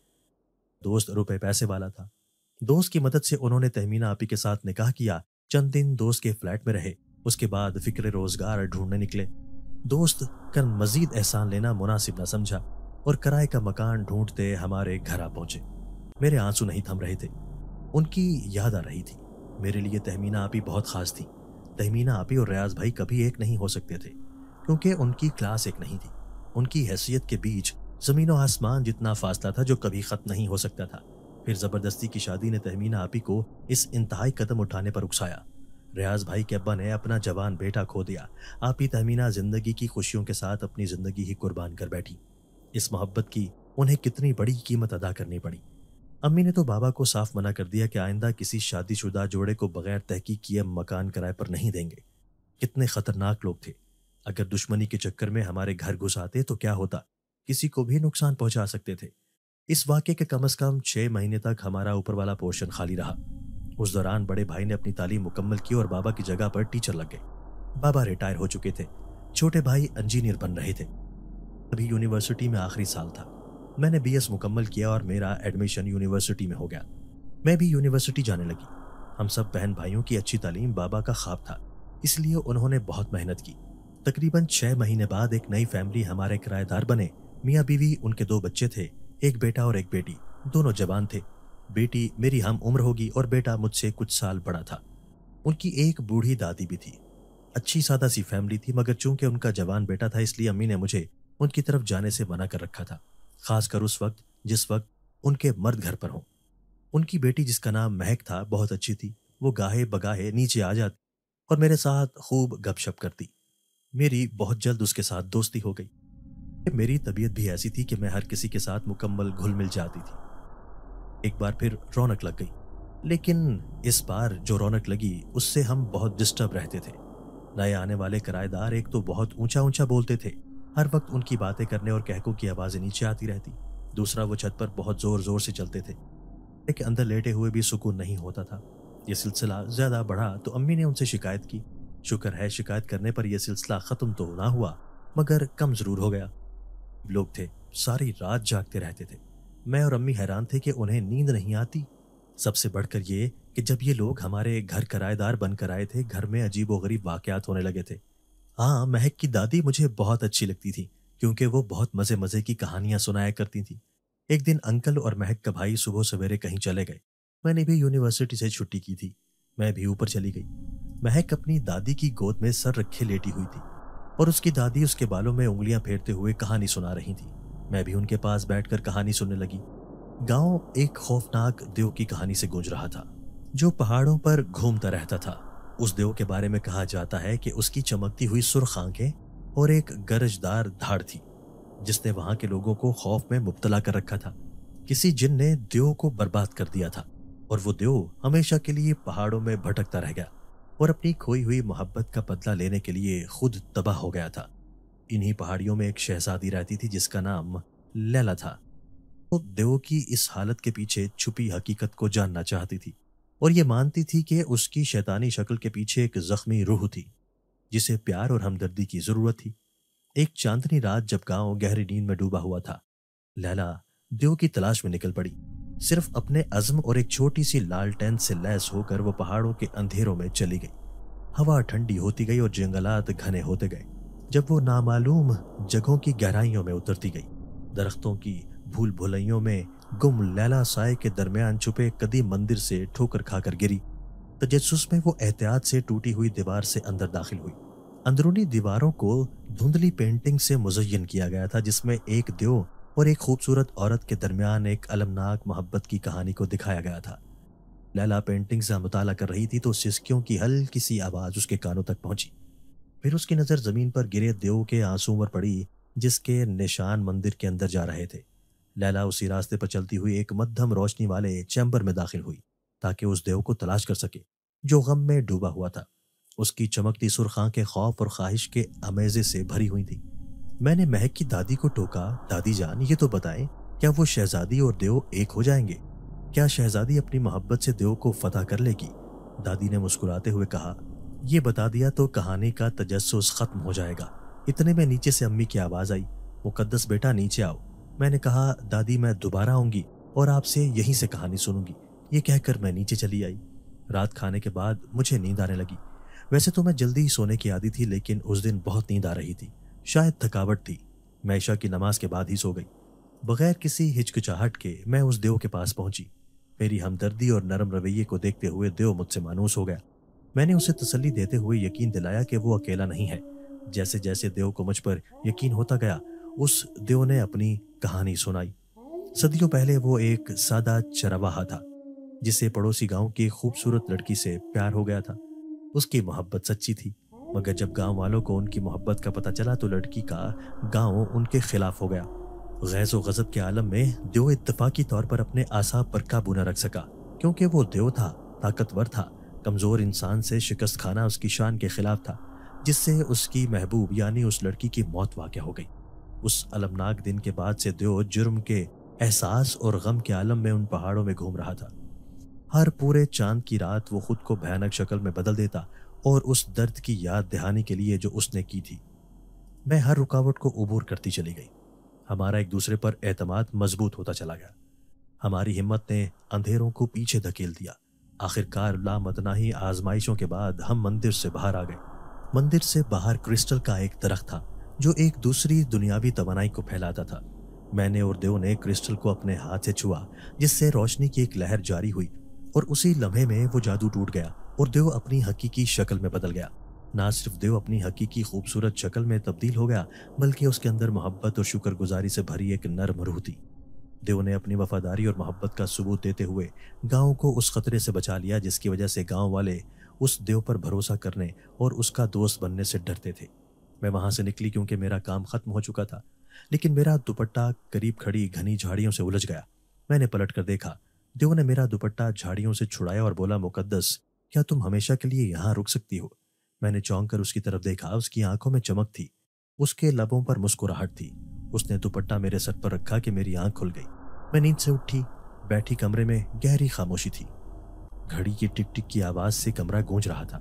दोस्त रुपए पैसे वाला था दोस्त की मदद से उन्होंने तहमीना आपी के साथ निकाह किया चंद दिन दोस्त के फ्लैट में रहे उसके बाद फिक्र रोजगार ढूंढने निकले दोस्त कर मजीद एहसान लेना मुनासिब न समझा और कराए का मकान ढूंढते हमारे घर आ पहुंचे मेरे आंसू नहीं थम रहे थे उनकी याद आ रही थी मेरे लिए तहमीना आपी बहुत ख़ास थी तहमीना आपी और रियाज भाई कभी एक नहीं हो सकते थे क्योंकि उनकी क्लास एक नहीं थी उनकी हैसियत के बीच ज़मीन आसमान जितना फासला था जो कभी ख़त्म नहीं हो सकता था फिर ज़बरदस्ती की शादी ने तहमीना आपी को इस इंतहाई कदम उठाने पर उकसाया रियाज भाई के अब्बा ने अपना जवान बेटा खो दिया आपी तहमीना ज़िंदगी की खुशियों के साथ अपनी ज़िंदगी ही कुर्बान कर बैठी इस मोहब्बत की उन्हें कितनी बड़ी कीमत अदा करनी पड़ी अम्मी ने तो बाबा को साफ मना कर दिया कि आइंदा किसी शादीशुदा जोड़े को बगैर तहकीक किए मकान किराए पर नहीं देंगे कितने खतरनाक लोग थे अगर दुश्मनी के चक्कर में हमारे घर घुस आते तो क्या होता किसी को भी नुकसान पहुंचा सकते थे इस वाक्य के कम अज कम छह महीने तक हमारा ऊपर वाला पोर्शन खाली रहा उस दौरान बड़े भाई ने अपनी तालीम मुकम्मल की और बाबा की जगह पर टीचर लग गए बाबा रिटायर हो चुके थे छोटे भाई इंजीनियर बन रहे थे अभी यूनिवर्सिटी में आखिरी साल था मैंने बी मुकम्मल किया और मेरा एडमिशन यूनिवर्सिटी में हो गया मैं भी यूनिवर्सिटी जाने लगी हम सब बहन भाइयों की अच्छी तालीम बाबा का ख्वाब था इसलिए उन्होंने बहुत मेहनत की तकरीबन छः महीने बाद एक नई फैमिली हमारे किराएदार बने मियाँ बीवी उनके दो बच्चे थे एक बेटा और एक बेटी दोनों जवान थे बेटी मेरी हम उम्र होगी और बेटा मुझसे कुछ साल बड़ा था उनकी एक बूढ़ी दादी भी थी अच्छी सादा सी फैमिली थी मगर चूंकि उनका जवान बेटा था इसलिए अम्मी ने मुझे उनकी तरफ जाने से मना कर रखा था खासकर उस वक्त जिस वक्त उनके मर्द घर पर हों उनकी बेटी जिसका नाम महक था बहुत अच्छी थी वो गाहे बगाहे नीचे आ जाती और मेरे साथ खूब गपशप करती मेरी बहुत जल्द उसके साथ दोस्ती हो गई मेरी तबीयत भी ऐसी थी कि मैं हर किसी के साथ मुकम्मल घुल मिल जाती थी एक बार फिर रौनक लग गई लेकिन इस बार जो रौनक लगी उससे हम बहुत डिस्टर्ब रहते थे नए आने वाले किराएदार एक तो बहुत ऊंचा ऊंचा बोलते थे हर वक्त उनकी बातें करने और कहकों की आवाज़ें नीचे आती रहती दूसरा वो छत पर बहुत ज़ोर ज़ोर से चलते थे के अंदर लेटे हुए भी सुकून नहीं होता था यह सिलसिला ज़्यादा बढ़ा तो अम्मी ने उनसे शिकायत की शुक्र है शिकायत करने पर यह सिलसिला ख़त्म तो ना हुआ मगर कम ज़रूर हो गया लोग थे सारी रात जागते रहते थे मैं और अम्मी हैरान थे कि उन्हें नींद नहीं आती सबसे बढ़कर ये कि जब ये लोग हमारे घर किराएदार बनकर आए थे घर में अजीब व गरीब वाक़ात होने लगे थे हाँ महक की दादी मुझे बहुत अच्छी लगती थी क्योंकि वो बहुत मज़े मज़े की कहानियाँ सुनाया करती थी एक दिन अंकल और महक का भाई सुबह सवेरे कहीं चले गए मैंने भी यूनिवर्सिटी से छुट्टी की थी मैं भी ऊपर चली गई महक अपनी दादी की गोद में सर रखे लेटी हुई थी और उसकी दादी उसके बालों में उंगलियां फेरते हुए कहानी सुना रही थी मैं भी उनके पास बैठकर कहानी सुनने लगी गांव एक खौफनाक देव की कहानी से गूंज रहा था जो पहाड़ों पर घूमता रहता था उस देव के बारे में कहा जाता है कि उसकी चमकती हुई सुर्ख आंखें और एक गरजदार धाड़ थी जिसने वहां के लोगों को खौफ में मुबतला कर रखा था किसी जिन ने देव को बर्बाद कर दिया था और वो देव हमेशा के लिए पहाड़ों में भटकता रह गया और अपनी खोई हुई मोहब्बत का बदला लेने के लिए खुद तबाह हो गया था इन्हीं पहाड़ियों में एक शहजादी रहती थी जिसका नाम लैला था वो तो देव की इस हालत के पीछे छुपी हकीकत को जानना चाहती थी और ये मानती थी कि उसकी शैतानी शक्ल के पीछे एक जख्मी रूह थी जिसे प्यार और हमदर्दी की जरूरत थी एक चांदनी रात जब गांव गहरी नींद में डूबा हुआ था लैला देव की तलाश में निकल पड़ी सिर्फ अपने अजम और एक छोटी सी लाल टेंट से लैस होकर वो पहाड़ों के अंधेरों में चली गई हवा ठंडी होती गई और जंगलात घने होते गए जब वो नामालूम जगहों की गहराइयों में उतरती गई दरख्तों की भूल भुलाइयों में गुम लैला साय के दरमियान छुपे कदी मंदिर से ठोकर खाकर गिरी तजस में वो एहतियात से टूटी हुई दीवार से अंदर दाखिल हुई अंदरूनी दीवारों को धुंधली पेंटिंग से मुजयन किया गया था जिसमें एक देव और एक खूबसूरत औरत के दरमियान एक अलमनाक मोहब्बत की कहानी को दिखाया गया था लैला पेंटिंग से मुताला कर रही थी तो सिस्कियों की हल्की सी आवाज़ उसके कानों तक पहुंची फिर उसकी नज़र ज़मीन पर गिरे देव के आंसू पर पड़ी जिसके निशान मंदिर के अंदर जा रहे थे लैला उसी रास्ते पर चलती हुई एक मध्यम रोशनी वाले चैम्बर में दाखिल हुई ताकि उस देव को तलाश कर सके जो गम में डूबा हुआ था उसकी चमकती सुर्ख के खौफ और ख्वाहिश के अमेजे से भरी हुई थी मैंने महक की दादी को टोका दादी जान ये तो बताएं क्या वो शहजादी और देव एक हो जाएंगे क्या शहजादी अपनी मोहब्बत से देव को फतह कर लेगी दादी ने मुस्कुराते हुए कहा ये बता दिया तो कहानी का तजस खत्म हो जाएगा इतने में नीचे से अम्मी की आवाज़ आई मुकदस बेटा नीचे आओ मैंने कहा दादी मैं दोबारा आऊँगी और आपसे यहीं से कहानी सुनूंगी ये कहकर मैं नीचे चली आई रात खाने के बाद मुझे नींद आने लगी वैसे तो मैं जल्दी ही सोने की आदि थी लेकिन उस दिन बहुत नींद आ रही थी शायद थकावट थी मैं ईशा की नमाज के बाद ही सो गई बगैर किसी हिचकिचाहट के मैं उस देव के पास पहुंची मेरी हमदर्दी और नरम रवैये को देखते हुए देव मुझसे मानूस हो गया मैंने उसे तसल्ली देते हुए यकीन दिलाया कि वो अकेला नहीं है जैसे जैसे देव को मुझ पर यकीन होता गया उस देव ने अपनी कहानी सुनाई सदियों पहले वो एक सादा चरवाहा था जिसे पड़ोसी गांव की खूबसूरत लड़की से प्यार हो गया था उसकी मोहब्बत सच्ची थी मगर जब गांव वालों को उनकी मोहब्बत का पता चला तो लड़की का गांव उनके खिलाफ हो गया गैज़ व गज़ब के आलम में देव इतफाकी तौर पर अपने आसाब पर काबू न रख सका क्योंकि वो देव था ताकतवर था कमज़ोर इंसान से शिकस्त खाना उसकी शान के खिलाफ था जिससे उसकी महबूब यानी उस लड़की की मौत वाक़ हो गई उस अलमनाक दिन के बाद से देव तो जुर्म के एहसास और गम के आलम में उन पहाड़ों में घूम रहा था हर पूरे चांद की रात वो खुद को भयानक शक्ल में बदल देता और उस दर्द की याद दहानी के लिए जो उसने की थी मैं हर रुकावट को उबूर करती चली गई हमारा एक दूसरे पर एतमाद मजबूत होता चला गया हमारी हिम्मत ने अंधेरों को पीछे धकेल दिया आखिरकार लामतनाही आजमाइशों के बाद हम मंदिर से बाहर आ गए मंदिर से बाहर क्रिस्टल का एक दरख्त था जो एक दूसरी दुनियावी तो को फैलाता था मैंने और देव ने क्रिस्टल को अपने हाथ से छुआ जिससे रोशनी की एक लहर जारी हुई और उसी लम्हे में वो जादू टूट गया और देव अपनी हकीकी शक्ल में बदल गया ना सिर्फ देव अपनी हकीकी खूबसूरत शक्ल में तब्दील हो गया बल्कि उसके अंदर मोहब्बत और शुक्रगुजारी से भरी एक नरम रूह थी देव ने अपनी वफादारी और मोहब्बत का सबूत देते हुए गांव को उस खतरे से बचा लिया जिसकी वजह से गांव वाले उस देव पर भरोसा करने और उसका दोस्त बनने से डरते थे मैं वहां से निकली क्योंकि मेरा काम खत्म हो चुका था लेकिन मेरा दुपट्टा करीब खड़ी घनी झाड़ियों से उलझ गया मैंने पलट कर देखा देव ने मेरा दुपट्टा झाड़ियों से छुड़ाया और बोला मुकद्दस क्या तुम हमेशा के लिए यहाँ रुक सकती हो मैंने चौंक कर उसकी तरफ देखा उसकी आंखों में चमक थी उसके लबों पर मुस्कुराहट थी उसने दुपट्टा मेरे सर पर रखा कि मेरी आंख खुल गई मैं नींद से उठी बैठी कमरे में गहरी खामोशी थी घड़ी की टिक टिक की आवाज से कमरा गूंज रहा था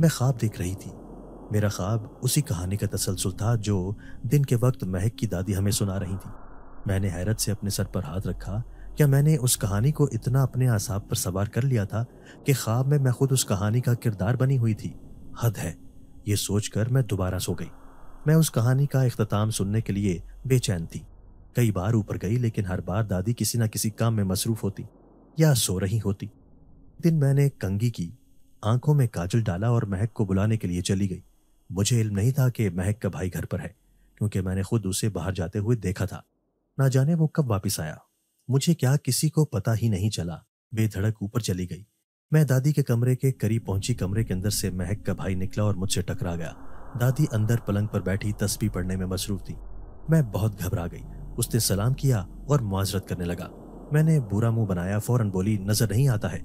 मैं ख्वाब देख रही थी मेरा ख्वाब उसी कहानी का तसलसल था जो दिन के वक्त महक की दादी हमें सुना रही थी मैंने हैरत से अपने सर पर हाथ रखा क्या मैंने उस कहानी को इतना अपने आसाब पर सवार कर लिया था कि ख्वाब में मैं खुद उस कहानी का किरदार बनी हुई थी हद है ये सोचकर मैं दोबारा सो गई मैं उस कहानी का अख्ताम सुनने के लिए बेचैन थी कई बार ऊपर गई लेकिन हर बार दादी किसी न किसी काम में मसरूफ होती या सो रही होती दिन मैंने कंगी की आंखों में काजल डाला और महक को बुलाने के लिए चली गई मुझे इल्म नहीं था कि महक का भाई घर पर है क्योंकि मैंने खुद उसे बाहर जाते हुए देखा था ना जाने वो कब वापस आया मुझे क्या किसी को पता ही नहीं चला बेधड़क ऊपर चली गई मैं दादी के कमरे के करीब पहुंची कमरे के अंदर से महक का भाई निकला और मुझसे टकरा गया दादी अंदर पलंग पर बैठी तस्वीर पढ़ने में मसरूफ थी मैं बहुत घबरा गई उसने सलाम किया और मुआजरत करने लगा मैंने बुरा मुंह बनाया फौरन बोली नजर नहीं आता है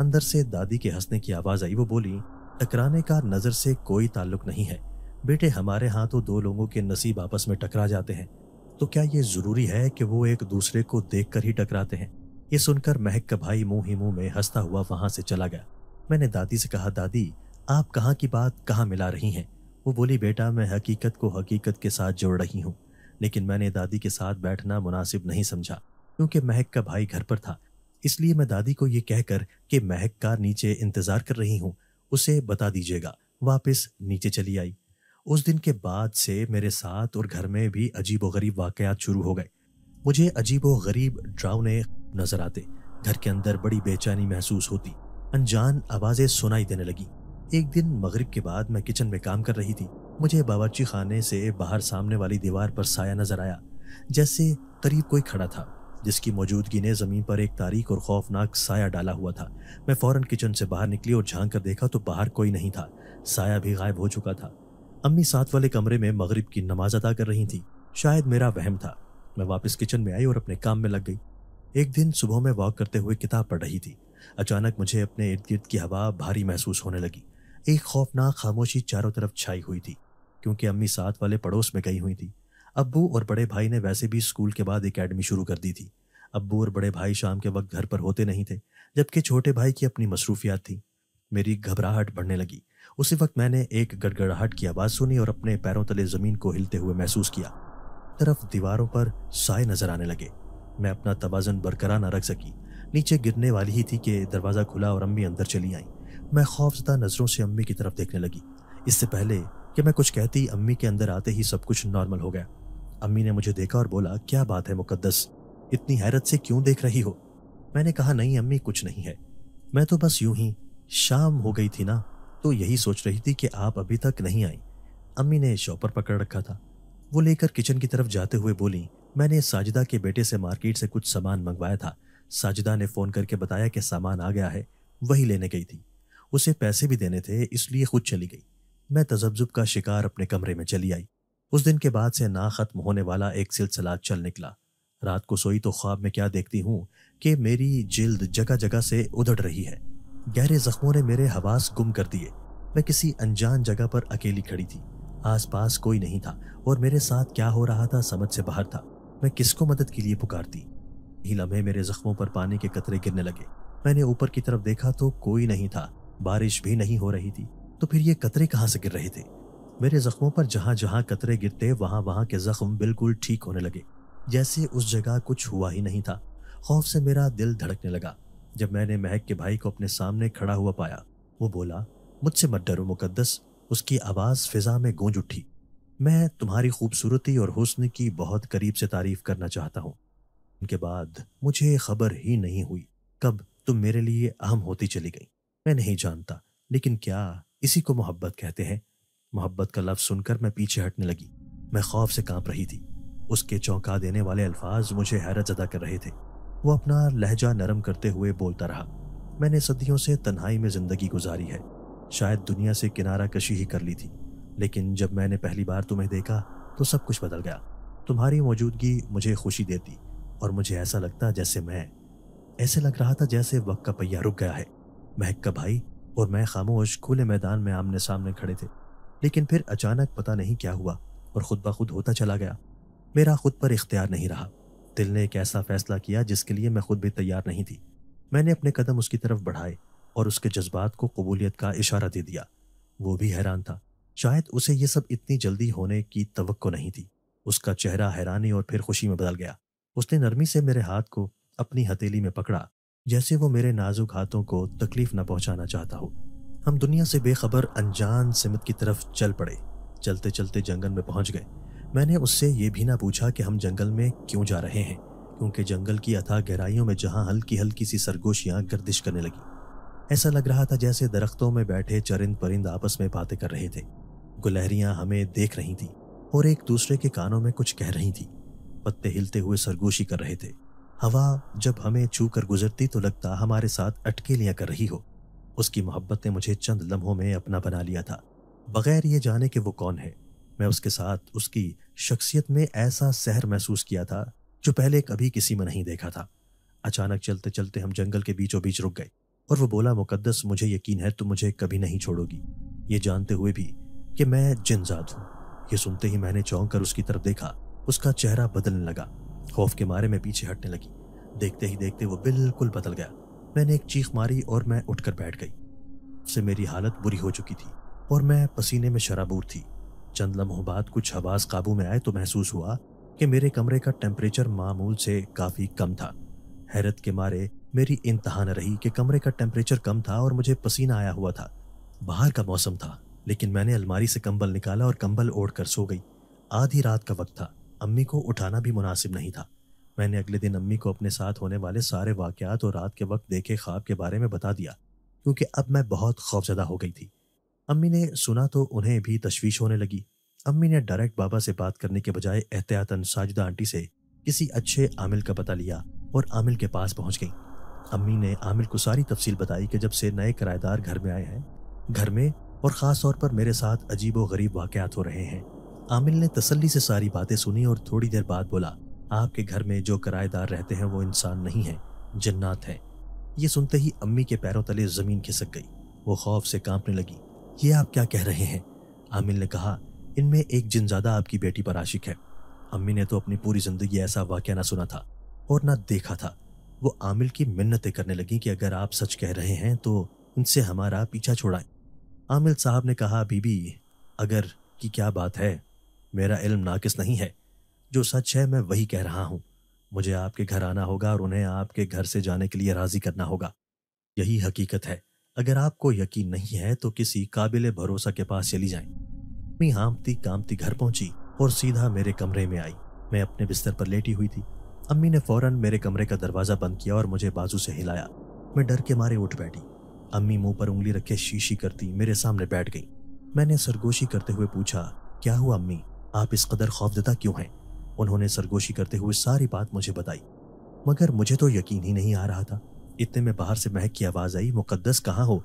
अंदर से दादी के हंसने की आवाज आई वो बोली टकराने का नज़र से कोई ताल्लुक नहीं है बेटे हमारे यहाँ तो दो लोगों के नसीब आपस में टकरा जाते हैं तो क्या ये ज़रूरी है कि वो एक दूसरे को देख कर ही टकराते हैं ये सुनकर महक का भाई मुंह ही मुंह में हंसता हुआ वहाँ से चला गया मैंने दादी से कहा दादी आप कहाँ की बात कहाँ मिला रही हैं वो बोली बेटा मैं हकीकत को हकीकत के साथ जोड़ रही हूँ लेकिन मैंने दादी के साथ बैठना मुनासिब नहीं समझा क्योंकि महक का भाई घर पर था इसलिए मैं दादी को ये कहकर कि महक का नीचे इंतज़ार कर रही हूँ उसे बता दीजिएगा वापस नीचे चली आई उस दिन के बाद से मेरे साथ और घर में भी अजीब गरीब वाकयात शुरू हो गए मुझे अजीब व गरीब ड्रावने नजर आते घर के अंदर बड़ी बेचैनी महसूस होती अनजान आवाज़ें सुनाई देने लगी एक दिन मगरिब के बाद मैं किचन में काम कर रही थी मुझे बावर्ची खाने से बाहर सामने वाली दीवार पर साया नजर आया जैसे करीब कोई खड़ा था जिसकी मौजूदगी ने ज़मीन पर एक तारीख और खौफनाक साया डाला हुआ था मैं फ़ौरन किचन से बाहर निकली और झांक कर देखा तो बाहर कोई नहीं था साया भी गायब हो चुका था अम्मी साथ वाले कमरे में मगरिब की नमाज अदा कर रही थी शायद मेरा वहम था मैं वापस किचन में आई और अपने काम में लग गई एक दिन सुबह में वॉक करते हुए किताब पढ़ रही थी अचानक मुझे अपने इर्द गिर्द की हवा भारी महसूस होने लगी एक खौफनाक खामोशी चारों तरफ छाई हुई थी क्योंकि अम्मी साथ वाले पड़ोस में गई हुई थी अब्बू और बड़े भाई ने वैसे भी स्कूल के बाद एकेडमी शुरू कर दी थी अब्बू और बड़े भाई शाम के वक्त घर पर होते नहीं थे जबकि छोटे भाई की अपनी मसरूफियात थी मेरी घबराहट बढ़ने लगी उसी वक्त मैंने एक गड़गड़ाहट की आवाज़ सुनी और अपने पैरों तले ज़मीन को हिलते हुए महसूस किया तरफ दीवारों पर साय नजर आने लगे मैं अपना तोज़न बरकरार न रख सकी नीचे गिरने वाली ही थी कि दरवाज़ा खुला और अम्मी अंदर चली आई मैं खौफजदा नज़रों से अम्मी की तरफ देखने लगी इससे पहले कि मैं कुछ कहती अम्मी के अंदर आते ही सब कुछ नॉर्मल हो गया अम्मी ने मुझे देखा और बोला क्या बात है मुकद्दस इतनी हैरत से क्यों देख रही हो मैंने कहा नहीं अम्मी कुछ नहीं है मैं तो बस यूं ही शाम हो गई थी ना तो यही सोच रही थी कि आप अभी तक नहीं आई अम्मी ने शॉपर पकड़ रखा था वो लेकर किचन की तरफ जाते हुए बोली मैंने साजिदा के बेटे से मार्केट से कुछ सामान मंगवाया था साजिदा ने फ़ोन करके बताया कि सामान आ गया है वही लेने गई थी उसे पैसे भी देने थे इसलिए खुद चली गई मैं तजब्जुब का शिकार अपने कमरे में चली आई उस दिन के बाद से ना खत्म होने वाला एक सिलसिला चल निकला रात को सोई तो ख्वाब में क्या देखती हूँ कि मेरी जिल्द जगह जगह से उधड़ रही है गहरे जख्मों ने मेरे हवास गुम कर दिए मैं किसी अनजान जगह पर अकेली खड़ी थी आसपास कोई नहीं था और मेरे साथ क्या हो रहा था समझ से बाहर था मैं किसको मदद के लिए पुकारती ही लम्हे मेरे जख्मों पर पानी के कतरे गिरने लगे मैंने ऊपर की तरफ देखा तो कोई नहीं था बारिश भी नहीं हो रही थी तो फिर ये कतरे कहाँ से गिर रहे थे मेरे जख्मों पर जहां जहां कतरे गिरते वहां वहां के जख्म बिल्कुल ठीक होने लगे जैसे उस जगह कुछ हुआ ही नहीं था खौफ से मेरा दिल धड़कने लगा जब मैंने महक के भाई को अपने सामने खड़ा हुआ पाया वो बोला मुझसे मत डरो मुकद्दस उसकी आवाज़ फिजा में गूंज उठी मैं तुम्हारी खूबसूरती और हुस्न की बहुत करीब से तारीफ करना चाहता हूँ उनके बाद मुझे खबर ही नहीं हुई कब तुम मेरे लिए अहम होती चली गई मैं नहीं जानता लेकिन क्या इसी को मोहब्बत कहते हैं मोहब्बत का लफ्ज सुनकर मैं पीछे हटने लगी मैं खौफ से कांप रही थी उसके चौंका देने वाले अल्फाज मुझे हैरत अदा कर रहे थे वो अपना लहजा नरम करते हुए बोलता रहा मैंने सदियों से तन्हाई में ज़िंदगी गुजारी है शायद दुनिया से किनारा कशी ही कर ली थी लेकिन जब मैंने पहली बार तुम्हें देखा तो सब कुछ बदल गया तुम्हारी मौजूदगी मुझे खुशी देती और मुझे ऐसा लगता जैसे मैं ऐसे लग रहा था जैसे वक्त का पहिया रुक गया है महक का भाई और मैं खामोश खुले मैदान में आमने सामने खड़े थे लेकिन फिर अचानक पता नहीं क्या हुआ और खुद ब खुद होता चला गया मेरा खुद पर इख्तियार नहीं रहा दिल ने एक ऐसा फैसला किया जिसके लिए मैं खुद भी तैयार नहीं थी मैंने अपने कदम उसकी तरफ बढ़ाए और उसके जज्बात को कबूलियत का इशारा दे दिया वो भी हैरान था शायद उसे यह सब इतनी जल्दी होने की तो नहीं थी उसका चेहरा हैरानी और फिर खुशी में बदल गया उसने नरमी से मेरे हाथ को अपनी हथेली में पकड़ा जैसे वो मेरे नाजुक हाथों को तकलीफ न पहुंचाना चाहता हो हम दुनिया से बेखबर अनजान सिमत की तरफ चल पड़े चलते चलते जंगल में पहुंच गए मैंने उससे ये भी ना पूछा कि हम जंगल में क्यों जा रहे हैं क्योंकि जंगल की अथाह गहराइयों में जहां हल्की हल्की सी सरगोशियां गर्दिश करने लगी ऐसा लग रहा था जैसे दरख्तों में बैठे चरिंद परिंद आपस में बातें कर रहे थे गुलहरियां हमें देख रही थी और एक दूसरे के कानों में कुछ कह रही थी पत्ते हिलते हुए सरगोशी कर रहे थे हवा जब हमें छू कर गुजरती तो लगता हमारे साथ अटकेलियां कर रही हो उसकी मोहब्बत ने मुझे चंद लम्हों में अपना बना लिया था बगैर ये जाने कि वो कौन है मैं उसके साथ उसकी शख्सियत में ऐसा सहर महसूस किया था जो पहले कभी किसी में नहीं देखा था अचानक चलते चलते हम जंगल के बीचों बीच रुक गए और वो बोला मुकद्दस मुझे यकीन है तुम मुझे कभी नहीं छोड़ोगी ये जानते हुए भी कि मैं जिनजात हूँ ये सुनते ही मैंने चौंक कर उसकी तरफ देखा उसका चेहरा बदलने लगा खौफ के मारे में पीछे हटने लगी देखते ही देखते वो बिल्कुल बदल गया मैंने एक चीख मारी और मैं उठकर बैठ गई उससे मेरी हालत बुरी हो चुकी थी और मैं पसीने में शराबूर थी चंद लम्हों बाद कुछ हवास काबू में आए तो महसूस हुआ कि मेरे कमरे का टेम्परेचर मामूल से काफ़ी कम था हैरत के मारे मेरी इंतहा न रही कि कमरे का टेम्परेचर कम था और मुझे पसीना आया हुआ था बाहर का मौसम था लेकिन मैंने अलमारी से कंबल निकाला और कंबल ओढ़ कर सो गई आधी रात का वक्त था अम्मी को उठाना भी मुनासिब नहीं था मैंने अगले दिन अम्मी को अपने साथ होने वाले सारे वाक़ात और रात के वक्त देखे ख्वाब के बारे में बता दिया क्योंकि अब मैं बहुत खौफजदा हो गई थी अम्मी ने सुना तो उन्हें भी तश्वीश होने लगी अम्मी ने डायरेक्ट बाबा से बात करने के बजाय एहतियातन साजिदा आंटी से किसी अच्छे आमिल का पता लिया और आमिल के पास पहुंच गई अम्मी ने आमिल को सारी तफसील बताई कि जब से नए किराएदार घर में आए हैं घर में और ख़ास तौर पर मेरे साथ अजीब व गरीब वाक़ हो रहे हैं आमिल ने तसल्ली से सारी बातें सुनी और थोड़ी देर बाद बोला आपके घर में जो किराएदार रहते हैं वो इंसान नहीं है जन्नात है ये सुनते ही अम्मी के पैरों तले जमीन खिसक गई वो खौफ से कांपने लगी ये आप क्या कह रहे हैं आमिर ने कहा इनमें एक जिनजादा आपकी बेटी पर आशिक है अम्मी ने तो अपनी पूरी जिंदगी ऐसा वाक्य ना सुना था और ना देखा था वो आमिल की मिन्नतें करने लगी कि अगर आप सच कह रहे हैं तो इनसे हमारा पीछा छोड़ाएं आमिल साहब ने कहा बीबी अगर की क्या बात है मेरा इल्म नाकिस नहीं है जो सच है मैं वही कह रहा हूँ मुझे आपके घर आना होगा और उन्हें आपके घर से जाने के लिए राजी करना होगा यही हकीकत है अगर आपको यकीन नहीं है तो किसी काबिल भरोसा के पास चली जाए मी हामती कामती घर पहुंची और सीधा मेरे कमरे में आई मैं अपने बिस्तर पर लेटी हुई थी अम्मी ने फौरन मेरे कमरे का दरवाजा बंद किया और मुझे बाजू से हिलाया मैं डर के मारे उठ बैठी अम्मी मुंह पर उंगली रखे शीशी करती मेरे सामने बैठ गई मैंने सरगोशी करते हुए पूछा क्या हुआ अम्मी आप इस कदर खौफदता क्यों हैं उन्होंने सरगोशी करते हुए सारी बात मुझे बताई मगर मुझे तो यकीन ही नहीं आ रहा था इतने में बाहर से महक की आवाज़ आई मुकद्दस कहाँ हो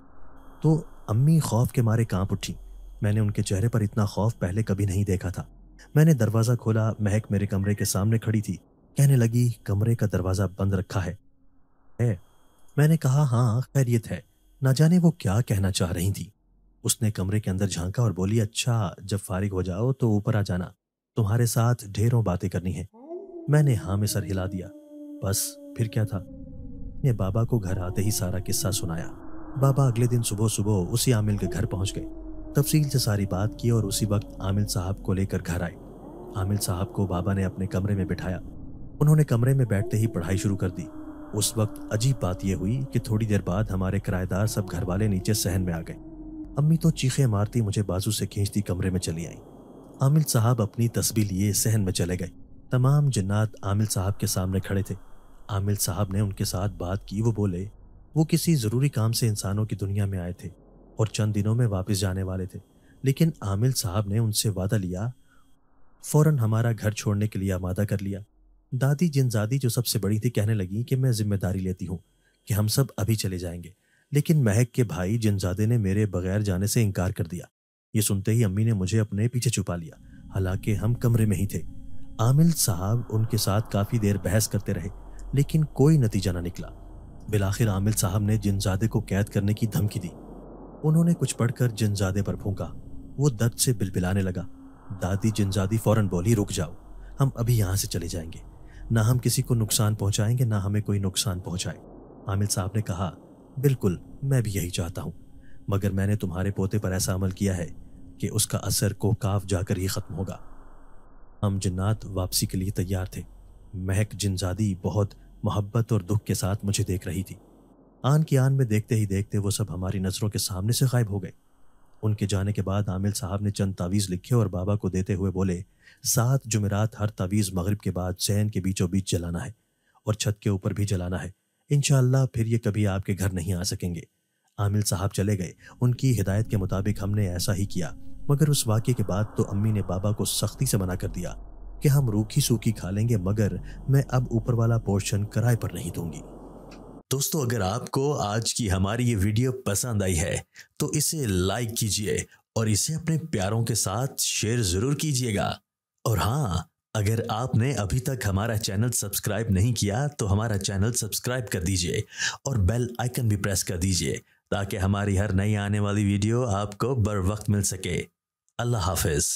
तो अम्मी खौफ के मारे कांप उठी मैंने उनके चेहरे पर इतना खौफ पहले कभी नहीं देखा था मैंने दरवाज़ा खोला महक मेरे कमरे के सामने खड़ी थी कहने लगी कमरे का दरवाज़ा बंद रखा है, है। मैंने कहा हाँ खैरियत है ना जाने वो क्या कहना चाह रही थी उसने कमरे के अंदर झांका और बोली अच्छा जब फारिग हो जाओ तो ऊपर आ जाना तुम्हारे साथ ढेरों बातें करनी है मैंने हाँ में सर हिला दिया बस फिर क्या था ने बाबा को घर आते ही सारा किस्सा सुनाया बाबा अगले दिन सुबह सुबह उसी आमिल के घर पहुंच गए तफसील से सारी बात की और उसी वक्त आमिल साहब को लेकर घर आए आमिल साहब को बाबा ने अपने कमरे में बिठाया उन्होंने कमरे में बैठते ही पढ़ाई शुरू कर दी उस वक्त अजीब बात यह हुई कि थोड़ी देर बाद हमारे किराएदार सब घर वाले नीचे सहन में आ गए अम्मी तो चीखें मारती मुझे बाजू से खींचती कमरे में चली आई आमिल साहब अपनी तस्वीर लिए सहन में चले गए तमाम जन्नात आमिल साहब के सामने खड़े थे आमिल साहब ने उनके साथ बात की वो बोले वो किसी ज़रूरी काम से इंसानों की दुनिया में आए थे और चंद दिनों में वापस जाने वाले थे लेकिन आमिल साहब ने उनसे वादा लिया फ़ौरन हमारा घर छोड़ने के लिए आमादा कर लिया दादी जिनजादी जो सबसे बड़ी थी कहने लगी कि मैं जिम्मेदारी लेती हूँ कि हम सब अभी चले जाएंगे लेकिन महक के भाई जिनजादे ने मेरे बगैर जाने से इनकार कर दिया ये सुनते ही अम्मी ने मुझे अपने पीछे छुपा लिया हालांकि हम कमरे में ही थे आमिल साहब उनके साथ काफ़ी देर बहस करते रहे लेकिन कोई नतीजा ना निकला बिलाखिर आमिल साहब ने जिनजादे को कैद करने की धमकी दी उन्होंने कुछ पढ़कर जिनजादे पर फूका वो दर्द से बिलबिलाने लगा दादी जिनजादी फौरन बोली रुक जाओ हम अभी यहाँ से चले जाएंगे ना हम किसी को नुकसान पहुंचाएंगे ना हमें कोई नुकसान पहुँचाए आमिल साहब ने कहा बिल्कुल मैं भी यही चाहता हूँ मगर मैंने तुम्हारे पोते पर ऐसा अमल किया है कि उसका असर को कोकाव जाकर ही ख़त्म होगा हम जन्नात वापसी के लिए तैयार थे महक जिनजादी बहुत मोहब्बत और दुख के साथ मुझे देख रही थी आन की आन में देखते ही देखते वो सब हमारी नज़रों के सामने से गायब हो गए उनके जाने के बाद आमिल साहब ने चंद तावीज़ लिखे और बाबा को देते हुए बोले सात जुमेरात हर तावीज़ मगरिब के बाद जैन के बीचों बीच जलाना है और छत के ऊपर भी जलाना है इन फिर ये कभी आपके घर नहीं आ सकेंगे आमिल साहब चले गए उनकी हिदायत के मुताबिक हमने ऐसा ही किया मगर उस वाक्य के बाद तो अम्मी ने बाबा को सख्ती से मना कर दिया कि हम रूखी सूखी खा लेंगे मगर मैं अब ऊपर वाला पोर्शन किराए पर नहीं दूंगी दोस्तों अगर आपको आज की हमारी ये वीडियो पसंद आई है तो इसे लाइक कीजिए और इसे अपने प्यारों के साथ शेयर जरूर कीजिएगा और हाँ अगर आपने अभी तक हमारा चैनल सब्सक्राइब नहीं किया तो हमारा चैनल सब्सक्राइब कर दीजिए और बेल आइकन भी प्रेस कर दीजिए ताकि हमारी हर नई आने वाली वीडियो आपको बर वक्त मिल सके अल्लाह हाफिज़